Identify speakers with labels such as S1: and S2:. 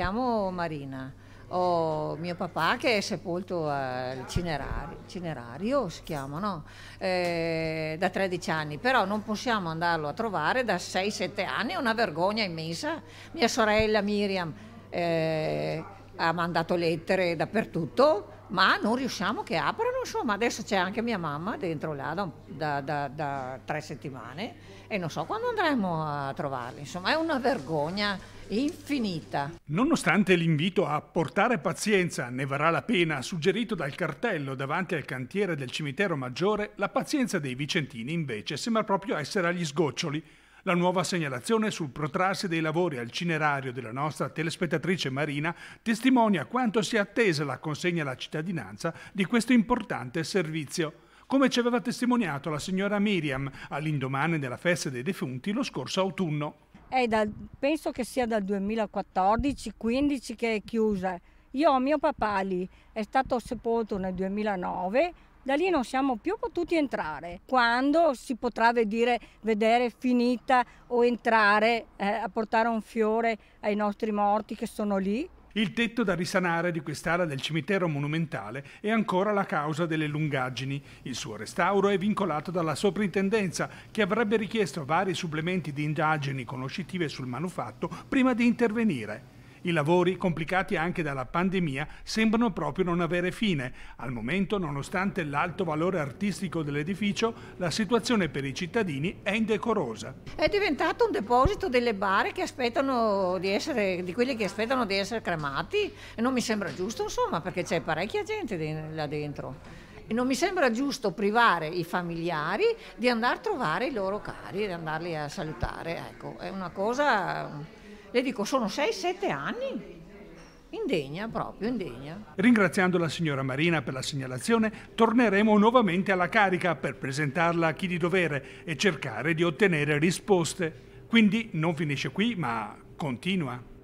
S1: chiamo Marina, ho mio papà che è sepolto al cinerario, cinerario si chiama, no? eh, da 13 anni, però non possiamo andarlo a trovare da 6-7 anni, è una vergogna immensa. Mia sorella Miriam... Eh, ha mandato lettere dappertutto, ma non riusciamo che aprano, insomma adesso c'è anche mia mamma dentro là da, da, da, da tre settimane e non so quando andremo a trovarli, insomma è una vergogna
S2: infinita. Nonostante l'invito a portare pazienza ne varrà la pena, suggerito dal cartello davanti al cantiere del cimitero maggiore, la pazienza dei vicentini invece sembra proprio essere agli sgoccioli la nuova segnalazione sul protrarsi dei lavori al cinerario della nostra telespettatrice Marina testimonia quanto sia attesa la consegna alla cittadinanza di questo importante servizio come ci aveva testimoniato la signora Miriam all'indomani della festa dei defunti lo scorso autunno.
S3: Da, penso che sia dal 2014-15 che è chiusa. Io ho mio papà lì, è stato sepolto nel 2009, da lì non siamo più potuti entrare. Quando si potrà vedere, vedere finita o entrare eh, a portare un fiore ai nostri morti che sono lì?
S2: Il tetto da risanare di quest'area del cimitero monumentale è ancora la causa delle lungaggini. Il suo restauro è vincolato dalla soprintendenza che avrebbe richiesto vari supplementi di indagini conoscitive sul manufatto prima di intervenire. I lavori, complicati anche dalla pandemia, sembrano proprio non avere fine. Al momento, nonostante l'alto valore artistico dell'edificio, la situazione per i cittadini è indecorosa.
S1: È diventato un deposito delle bare che aspettano di essere, di quelli che aspettano di essere cremati e non mi sembra giusto, insomma, perché c'è parecchia gente là dentro non mi sembra giusto privare i familiari di andare a trovare i loro cari e andarli a salutare. Ecco, è una cosa le dico, sono 6-7 anni. Indegna, proprio indegna.
S2: Ringraziando la signora Marina per la segnalazione, torneremo nuovamente alla carica per presentarla a chi di dovere e cercare di ottenere risposte. Quindi non finisce qui, ma continua.